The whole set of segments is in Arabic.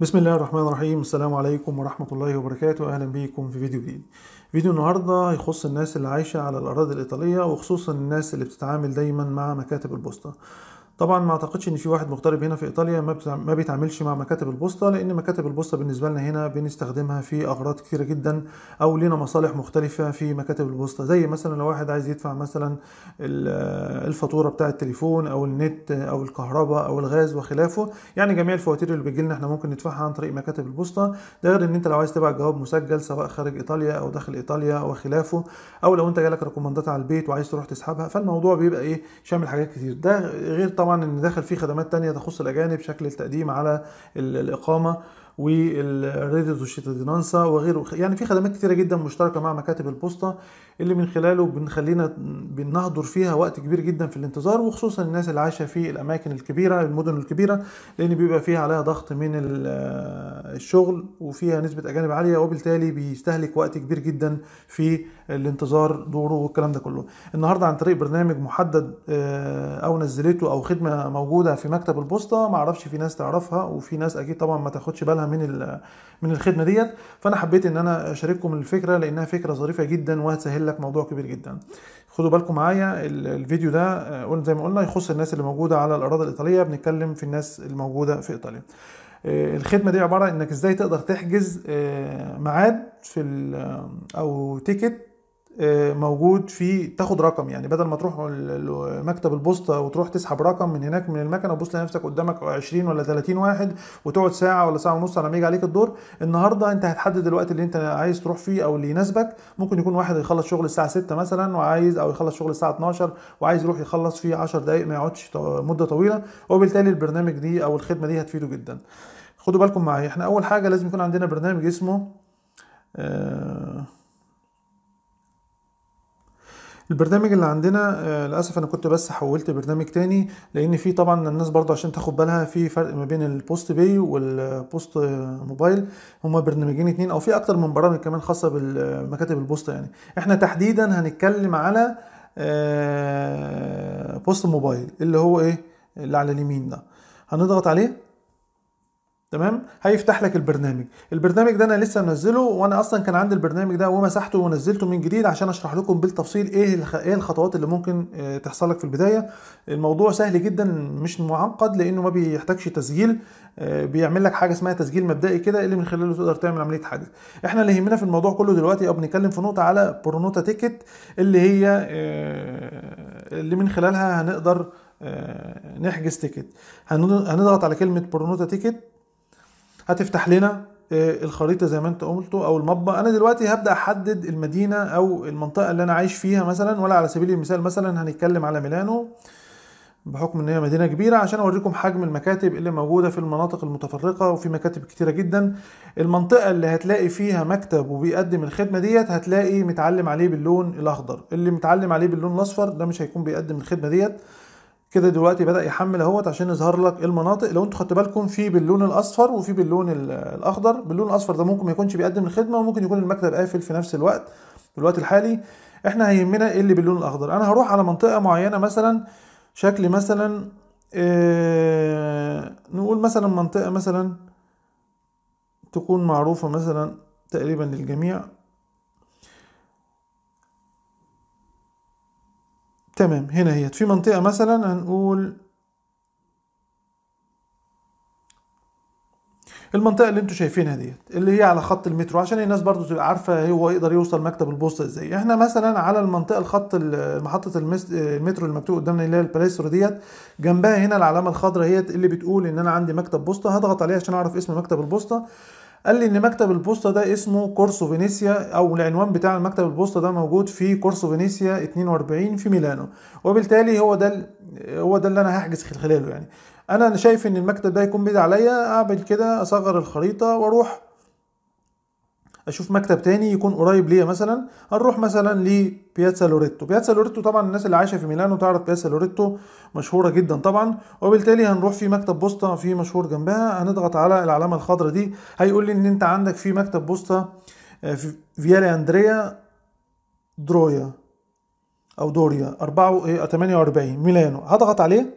بسم الله الرحمن الرحيم السلام عليكم ورحمة الله وبركاته أهلا بيكم في فيديو جديد فيديو النهاردة هيخص الناس اللي عايشة على الأراضي الإيطالية وخصوصا الناس اللي بتتعامل دايما مع مكاتب البوسطة طبعا ما اعتقدش ان في واحد مغترب هنا في ايطاليا ما بيتعاملش مع مكاتب البوسطه لان مكاتب البوسطه بالنسبه لنا هنا بنستخدمها في اغراض كثيره جدا او لنا مصالح مختلفه في مكاتب البوسطه زي مثلا لو واحد عايز يدفع مثلا الفاتوره بتاع التليفون او النت او الكهرباء او الغاز وخلافه يعني جميع الفواتير اللي بتجيلنا لنا احنا ممكن ندفعها عن طريق مكاتب البوسطه ده غير ان انت لو عايز تبعت جواب مسجل سواء خارج ايطاليا او داخل ايطاليا او خلافه او لو انت جالك ريكومندات على البيت وعايز تروح تسحبها فالموضوع بيبقى ايه شامل حاجات كتير ده غير طبعا طبعا ان داخل فيه خدمات تانية تخص الاجانب شكل التقديم على الاقامه والريدت دينانسا وغيره يعني في خدمات كتيره جدا مشتركه مع مكاتب البوسطه اللي من خلاله بنخلينا بنهدر فيها وقت كبير جدا في الانتظار وخصوصا الناس اللي عايشه في الاماكن الكبيره المدن الكبيره لان بيبقى فيها عليها ضغط من آه، الشغل وفيها نسبه اجانب عاليه وبالتالي بيستهلك وقت كبير جدا في الانتظار دوره والكلام ده كله النهارده عن طريق برنامج محدد آه، او نزلته او خدمه موجوده في مكتب البوسطه معرفش في ناس تعرفها وفي ناس اكيد طبعا ما تاخدش بالها من من الخدمه ديت فانا حبيت ان انا اشارككم الفكره لانها فكره ظريفه جدا وهتسهل لك موضوع كبير جدا خدوا بالكم معايا الفيديو ده آه، قلنا زي ما قلنا يخص الناس اللي موجوده على الاراضي الايطاليه بنتكلم في الناس الموجوده في ايطاليا آه، الخدمه دي عباره انك ازاي تقدر تحجز آه، ميعاد في او تيكت آه، موجود في تاخد رقم يعني بدل ما تروح مكتب البوسطه وتروح تسحب رقم من هناك من المكنه تبص لنفسك قدامك 20 ولا 30 واحد وتقعد ساعه ولا ساعه ونص على ما يجي عليك الدور النهارده انت هتحدد الوقت اللي انت عايز تروح فيه او اللي يناسبك ممكن يكون واحد يخلص شغل الساعه 6 مثلا وعايز او يخلص شغل الساعه 12 وعايز يروح يخلص فيه 10 دقائق ما يقعدش مده طويله وبالتالي البرنامج دي او الخدمه دي هتفيده جدا خدوا بالكم معايا احنا اول حاجه لازم يكون عندنا برنامج اسمه آه البرنامج اللي عندنا آه، للاسف انا كنت بس حولت برنامج تاني لان في طبعا الناس برضه عشان تاخد بالها في فرق ما بين البوست باي والبوست آه، موبايل هما برنامجين اتنين او في اكتر من برامج كمان خاصه بمكاتب البوست يعني احنا تحديدا هنتكلم على آه، بوست موبايل اللي هو ايه اللي على اليمين ده هنضغط عليه تمام هيفتح لك البرنامج البرنامج ده انا لسه منزله وانا اصلا كان عندي البرنامج ده ومسحته ونزلته من جديد عشان اشرح لكم بالتفصيل ايه ايه الخطوات اللي ممكن آه، تحصل لك في البدايه الموضوع سهل جدا مش معقد لانه ما بيحتاجش تسجيل آه، بيعمل لك حاجه اسمها تسجيل مبدئي كده إيه اللي من خلاله تقدر تعمل عمليه حجز احنا اللي يهمنا في الموضوع كله دلوقتي او بنتكلم في نقطه على برونوتا تيكت اللي هي آه، اللي من خلالها هنقدر نحجز تيكت هنضغط على كلمه برونوتا تيكت هتفتح لنا آه، الخريطه زي ما انت قلتوا او المطبع انا دلوقتي هبدا احدد المدينه او المنطقه اللي انا عايش فيها مثلا ولا على سبيل المثال مثلا هنتكلم على ميلانو بحكم ان هي مدينه كبيره عشان اوريكم حجم المكاتب اللي موجوده في المناطق المتفرقه وفي مكاتب كتيره جدا المنطقه اللي هتلاقي فيها مكتب وبيقدم الخدمه ديت هتلاقي متعلم عليه باللون الاخضر اللي متعلم عليه باللون الاصفر ده مش هيكون بيقدم الخدمه ديت كده دلوقتي بدا يحمل اهوت عشان يظهر لك إيه المناطق لو انتوا خدتوا بالكم في باللون الاصفر وفي باللون الاخضر باللون الاصفر ده ممكن ما يكونش بيقدم الخدمه وممكن يكون المكتب قافل في نفس الوقت في الوقت الحالي احنا هيهمنا ايه اللي باللون الاخضر انا هروح على منطقه معينه مثلا شكل مثلا إيه نقول مثلا منطقه مثلا تكون معروفه مثلا تقريبا للجميع تمام هنا هي في منطقة مثلا هنقول المنطقة اللي انتوا شايفينها ديت اللي هي على خط المترو عشان الناس برضو تبقى عارفة هو يقدر يوصل مكتب البوسطة ازاي احنا مثلا على المنطقة الخط محطة المترو اللي مكتوب قدامنا اللي هي الباليسترو ديت جنبها هنا العلامة الخضراء هي اللي بتقول ان انا عندي مكتب بوسطة هضغط عليها عشان اعرف اسم مكتب البوسطة قال لي ان مكتب البوسطه ده اسمه كورسو فينيسيا او العنوان بتاع مكتب البوسطه ده موجود في كورسو فينيسيا 42 في ميلانو وبالتالي هو ده هو ده اللي انا هحجز خلاله يعني انا شايف ان المكتب ده يكون بعيد عليا اعمل كده اصغر الخريطه واروح اشوف مكتب تاني يكون قريب ليا مثلا هنروح مثلا لبياتسا لوريتو بياتسا لوريتو طبعا الناس اللي عايشه في ميلانو تعرف بياتسا لوريتو مشهوره جدا طبعا وبالتالي هنروح في مكتب بوسطه في مشهور جنبها هنضغط على العلامه الخضراء دي هيقول لي ان انت عندك في مكتب بوسطه آه، في فيالي اندريا درويا او دوريا 4 48 آه، ميلانو هضغط عليه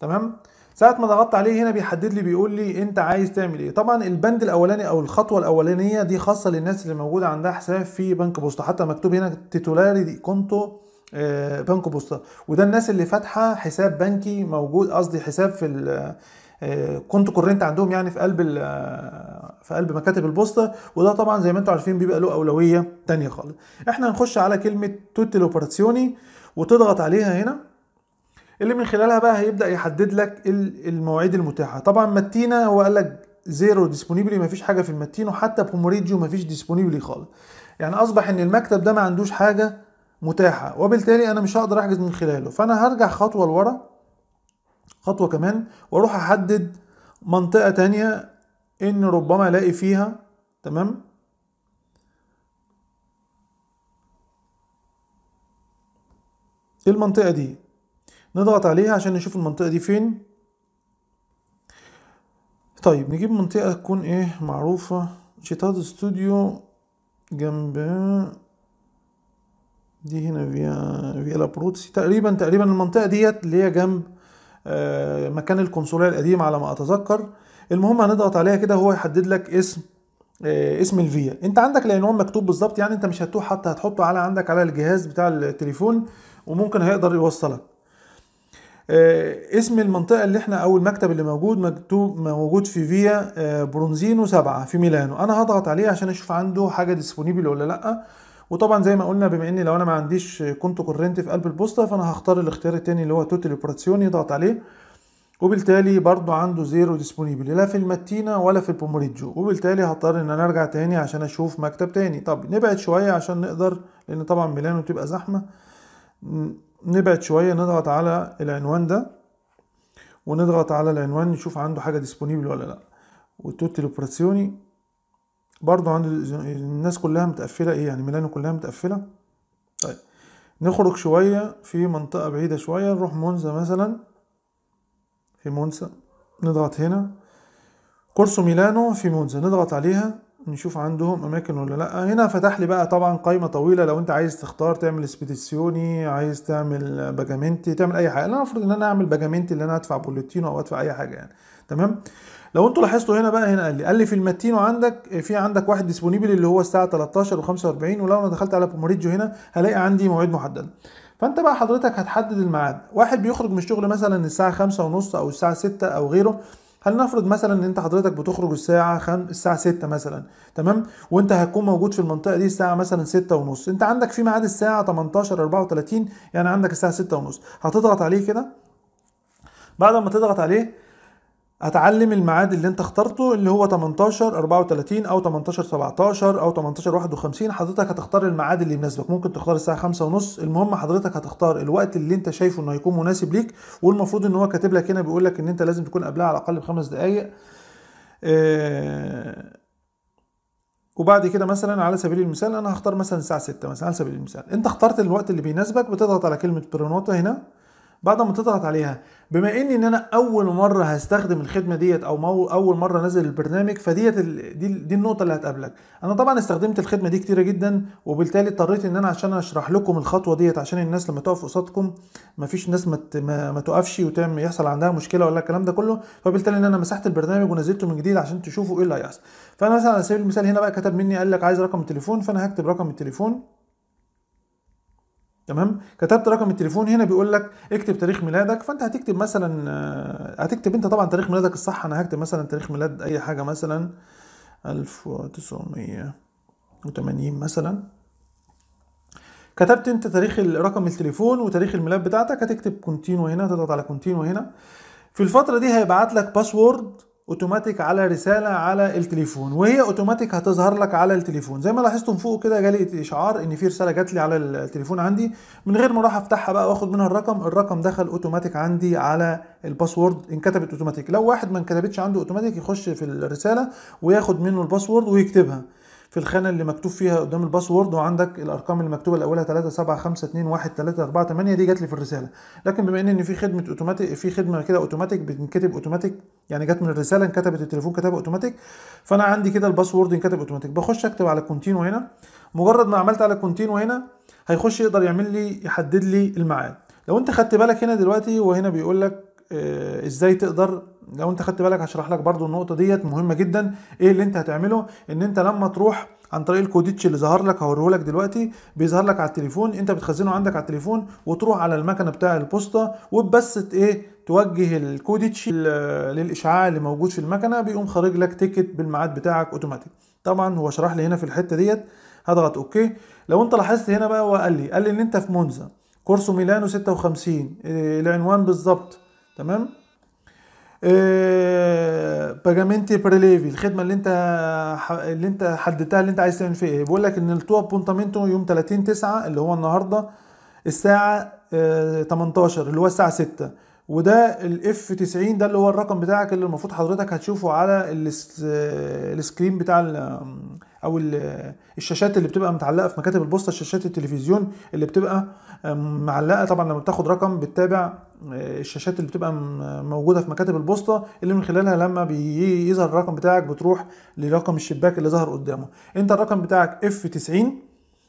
تمام ساعه ما ضغطت عليه هنا بيحدد لي بيقول لي انت عايز تعمل ايه طبعا البند الاولاني او الخطوه الاولانيه دي خاصه للناس اللي موجوده عندها حساب في بنك بوسطه حتى مكتوب هنا تيتولاري دي كونتو بنك بوسطه وده الناس اللي فاتحه حساب بنكي موجود قصدي حساب في كونتو كورنت آه، عندهم يعني في قلب آه، في قلب مكاتب البوسطه وده طبعا زي ما انتم عارفين بيبقى له اولويه تانية خالص احنا هنخش على كلمه توتل اوبراتسيوني وتضغط عليها هنا اللي من خلالها بقى هيبدا يحدد لك المواعيد المتاحه طبعا متينا هو قال لك زيرو ديسبونيبلي مفيش حاجه في المتينو حتى بوموريجيو مفيش ديسبونيبلي خالص يعني اصبح ان المكتب ده ما عندوش حاجه متاحه وبالتالي انا مش هقدر احجز من خلاله فانا هرجع خطوه لورا خطوه كمان واروح احدد منطقه تانية ان ربما الاقي فيها تمام إيه المنطقه دي نضغط عليها عشان نشوف المنطقة دي فين طيب نجيب منطقة تكون ايه معروفة شيتاد استوديو جنب دي هنا فيا فيا لابروتسي تقريبا تقريبا المنطقة ديت اللي هي جنب آه، مكان القنصلية القديم على ما اتذكر المهم هنضغط عليها كده هو يحدد لك اسم آه، اسم الفيا انت عندك العنوان مكتوب بالظبط يعني انت مش هتروح حتى هتحطه على عندك على الجهاز بتاع التليفون وممكن هيقدر يوصلك آه، اسم المنطقة اللي احنا او المكتب اللي موجود مكتوب موجود في فيا آه، برونزينو 7 في ميلانو انا هضغط عليه عشان اشوف عنده حاجة ديسبونيبل ولا لا وطبعا زي ما قلنا بما ان لو انا ما عنديش كنت كورنت في قلب البوستة فانا هختار الاختيار التاني اللي هو توتال اوبراسيوني اضغط عليه وبالتالي برضو عنده زيرو ديسبونيبل لا في الماتينا ولا في البوموريجو وبالتالي هضطر ان انا ارجع تاني عشان اشوف مكتب تاني طب نبعد شوية عشان نقدر لان طبعا ميلانو بتبقى زحمة نبعد شوية نضغط على العنوان ده ونضغط على العنوان نشوف عنده حاجة ديسبونيبل ولا لأ والتوت الأوبراسيوني برضو عند الناس كلها متقفلة إيه يعني ميلانو كلها متقفلة طيب نخرج شوية في منطقة بعيدة شوية نروح مونزا مثلا في مونزا نضغط هنا كورسو ميلانو في مونزا نضغط عليها نشوف عندهم اماكن ولا لا هنا فتح لي بقى طبعا قائمه طويله لو انت عايز تختار تعمل سبيتيسيوني عايز تعمل باجامنتي تعمل اي حاجه انا المفروض ان انا اعمل باجامنتي اللي انا ادفع بوليتينو او ادفع اي حاجه يعني تمام لو انتوا لاحظتوا هنا بقى هنا قال لي قال لي في الماتينو عندك في عندك واحد ديسبونيبل اللي هو الساعه 13 و45 ولو انا دخلت على بوموريجو هنا هلاقي عندي مواعيد محدده فانت بقى حضرتك هتحدد الميعاد واحد بيخرج من الشغل مثلا الساعه 5 ونص او الساعه 6 او غيره هل نفرض مثلا ان انت حضرتك بتخرج الساعه خم... الساعه 6 مثلا تمام وانت هتكون موجود في المنطقه دي الساعه مثلا 6 ونص انت عندك في ميعاد الساعه 18 34 يعني عندك الساعه 6 ونص هتضغط عليه كده بعد ما تضغط عليه هتعلم الميعاد اللي انت اخترته اللي هو 18 34 او 18 17 او 18 51 حضرتك هتختار الميعاد اللي يناسبك ممكن تختار الساعه 5 ونص المهم حضرتك هتختار الوقت اللي انت شايفه انه هيكون مناسب ليك والمفروض ان هو كاتب لك هنا بيقول لك ان انت لازم تكون قبلها على الاقل بخمس دقائق اه وبعد كده مثلا على سبيل المثال انا هختار مثلا الساعه 6 مثلا على سبيل المثال انت اخترت الوقت اللي بيناسبك بتضغط على كلمه برونوتا هنا بعد ما تضغط عليها بما اني ان انا اول مره هستخدم الخدمه ديت او اول مره نزل البرنامج فديت دي, دي النقطه اللي هتقابلك انا طبعا استخدمت الخدمه دي كتيره جدا وبالتالي اضطريت ان انا عشان اشرح لكم الخطوه ديت عشان الناس لما تقف قصادكم مفيش ناس ما, ما توقفش وتعمل يحصل عندها مشكله ولا الكلام ده كله فبالتالي ان انا مسحت البرنامج ونزلته من جديد عشان تشوفوا ايه اللي هيحصل فانا مثلا على سبيل المثال هنا بقى كتب مني قال لك عايز رقم التليفون فانا هكتب رقم التليفون تمام كتبت رقم التليفون هنا بيقول لك اكتب تاريخ ميلادك فانت هتكتب مثلا آه، هتكتب انت طبعا تاريخ ميلادك الصح انا هكتب مثلا تاريخ ميلاد اي حاجه مثلا 1980 مثلا كتبت انت تاريخ رقم التليفون وتاريخ الميلاد بتاعتك هتكتب كونتينو هنا تضغط على كونتينو هنا في الفتره دي هيبعت لك باسورد اوتوماتيك على رساله على التليفون وهي اوتوماتيك هتظهر لك على التليفون زي ما لاحظتم فوق كده جالي اشعار ان في رساله جات لي على التليفون عندي من غير ما اروح افتحها بقى واخد منها الرقم الرقم دخل اوتوماتيك عندي على الباسورد انكتبت اوتوماتيك لو واحد ما انكتبتش عنده اوتوماتيك يخش في الرساله وياخد منه الباسورد ويكتبها في الخانه اللي مكتوب فيها قدام الباسورد وعندك الارقام اللي مكتوبه الأولى 3 7 5 2 1 3 4 8 دي جات لي في الرساله لكن بما ان ان في خدمه اوتوماتيك في خدمه كده اوتوماتيك بتنكتب اوتوماتيك يعني جت من الرساله انكتبت التليفون كتبها اوتوماتيك فانا عندي كده الباسورد انكتب اوتوماتيك بخش اكتب على كونتينو هنا مجرد ما عملت على كونتينو هنا هيخش يقدر يعمل لي يحدد لي الميعاد لو انت خدت بالك هنا دلوقتي وهنا بيقول لك آه، ازاي تقدر لو انت خدت بالك هشرح لك برضو النقطه ديت مهمه جدا ايه اللي انت هتعمله ان انت لما تروح عن طريق الكوديتش اللي ظهر لك هوريه لك دلوقتي بيظهر لك على التليفون انت بتخزنه عندك على التليفون وتروح على المكنه بتاع البوستة وبس ايه توجه الكوديتش للاشعاع اللي موجود في المكنه بيقوم خارج لك تيكت بالميعاد بتاعك اوتوماتيك طبعا هو شرح لي هنا في الحته ديت هضغط اوكي لو انت لاحظت هنا بقى هو قال لي قال لي ان انت في مونزا كورسو ميلانو 56 العنوان إيه، بالظبط تمام باجامنتي آه، بريليفي الخدمه اللي انت اللي انت حددتها اللي انت عايز تعمل فيها ايه بيقول لك ان التو ابونتمنتو يوم 30 9 اللي هو النهارده الساعه 18 آه، اللي هو الساعه 6 وده الاف 90 ده اللي هو الرقم بتاعك اللي المفروض حضرتك هتشوفه على آه، السكرين بتاع او الشاشات اللي بتبقى متعلقه في مكاتب البوسطه شاشات التلفزيون اللي بتبقى معلقه طبعا لما بتاخد رقم بتتابع آه، الشاشات اللي بتبقى موجوده في مكاتب البوسطه اللي من خلالها لما بيظهر الرقم بتاعك بتروح لرقم الشباك اللي ظهر قدامه انت الرقم بتاعك اف 90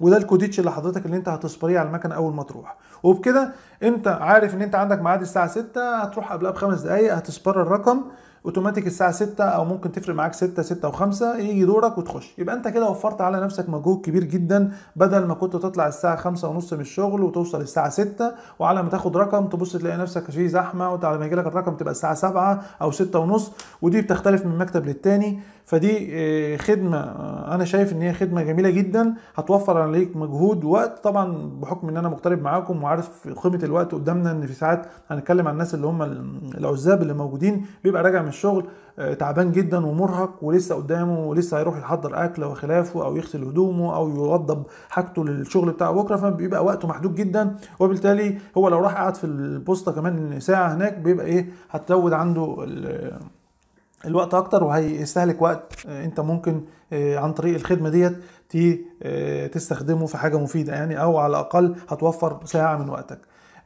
وده الكوديتش اللي حضرتك اللي انت هتصبريه على المكنه اول ما تروح وبكده انت عارف ان انت عندك ميعاد الساعه 6 هتروح قبلها بخمس دقائق هتصبر الرقم اوتوماتيك الساعه 6 او ممكن تفرق معاك 6 6 و5 يجي دورك وتخش يبقى انت كده وفرت على نفسك مجهود كبير جدا بدل ما كنت تطلع الساعه 5 ونص من الشغل وتوصل الساعه 6 وعلى ما تاخد رقم تبص تلاقي نفسك في زحمه وعلى ما يجي لك الرقم تبقى الساعه 7 او 6 ونص ودي بتختلف من مكتب للتاني فدي آه، خدمه آه، انا شايف ان هي خدمه جميله جدا هتوفر عليك مجهود ووقت طبعا بحكم ان انا مقترب معاكم وعارف قيمه الوقت قدامنا ان في ساعات هنتكلم عن الناس اللي هم العزاب اللي موجودين بيبقى راجع من الشغل آه، تعبان جدا ومرهق ولسه قدامه ولسه هيروح يحضر اكل وخلافه او يغسل هدومه او يوضب حاجته للشغل بتاعه بكره فبيبقى وقته محدود جدا وبالتالي هو لو راح قعد في البوسطه كمان ساعه هناك بيبقى ايه هتزود عنده الوقت اكتر وهيستهلك وقت آه، انت ممكن آه، عن طريق الخدمه ديت تستخدمه في حاجه مفيده يعني او على الاقل هتوفر ساعه من وقتك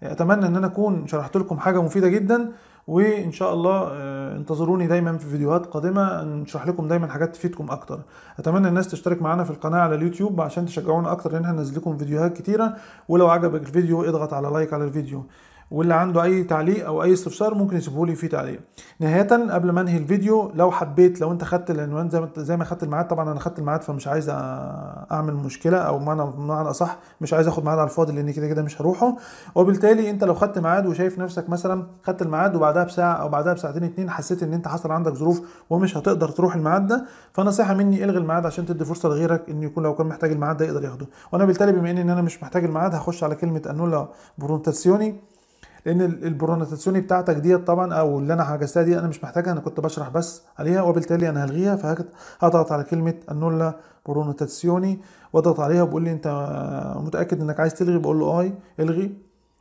اتمنى ان انا اكون شرحت لكم حاجه مفيده جدا وان شاء الله آه، انتظروني دايما في فيديوهات قادمه نشرح لكم دايما حاجات تفيدكم اكتر اتمنى الناس تشترك معانا في القناه على اليوتيوب عشان تشجعونا اكتر لان احنا لكم فيديوهات كتيره ولو عجبك الفيديو اضغط على لايك على الفيديو واللي عنده اي تعليق او اي استفسار ممكن يسيبه لي في تعليق نهايه قبل ما انهي الفيديو لو حبيت لو انت خدت العنوان زي ما زي ما خدت الميعاد طبعا انا خدت الميعاد فمش عايز اعمل مشكله او معنى معنى اصح مش عايز اخد ميعاد على الفاضي لان كده كده مش هروحه وبالتالي انت لو خدت ميعاد وشايف نفسك مثلا خدت الميعاد وبعدها بساعه او بعدها بساعتين اتنين حسيت ان انت حصل عندك ظروف ومش هتقدر تروح الميعاد ده فنصيحه مني الغي الميعاد عشان تدي فرصه لغيرك ان يكون لو كان محتاج الميعاد ده يقدر ياخده وانا بالتالي بما ان انا مش محتاج الميعاد هخش على كلمه انولا برونتاسيوني لان البرونوتاسيوني بتاعتك ديت طبعا او اللي انا حجزتها دي انا مش محتاجها انا كنت بشرح بس عليها وبالتالي انا هلغيها فهضغط على كلمه انولا برونتاسيوني واضغط عليها وبقول لي انت متاكد انك عايز تلغي بقول له آه، اي الغي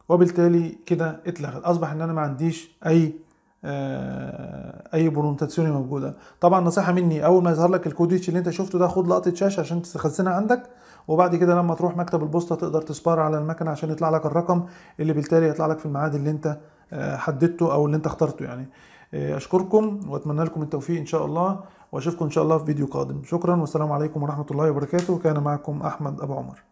وبالتالي كده اتلغت اصبح ان انا ما عنديش اي آه، اي برونتاسيوني موجوده طبعا نصيحه مني اول ما يظهر لك الكود اللي انت شفته ده خد لقطه شاشه عشان تخزنها عندك وبعد كده لما تروح مكتب البوسطه تقدر تسبار على المكنه عشان يطلع لك الرقم اللي بالتالي يطلع لك في الميعاد اللي انت آه، حددته او اللي انت اخترته يعني آه، اشكركم واتمنى لكم التوفيق ان شاء الله واشوفكم ان شاء الله في فيديو قادم شكرا والسلام عليكم ورحمه الله وبركاته كان معكم احمد ابو عمر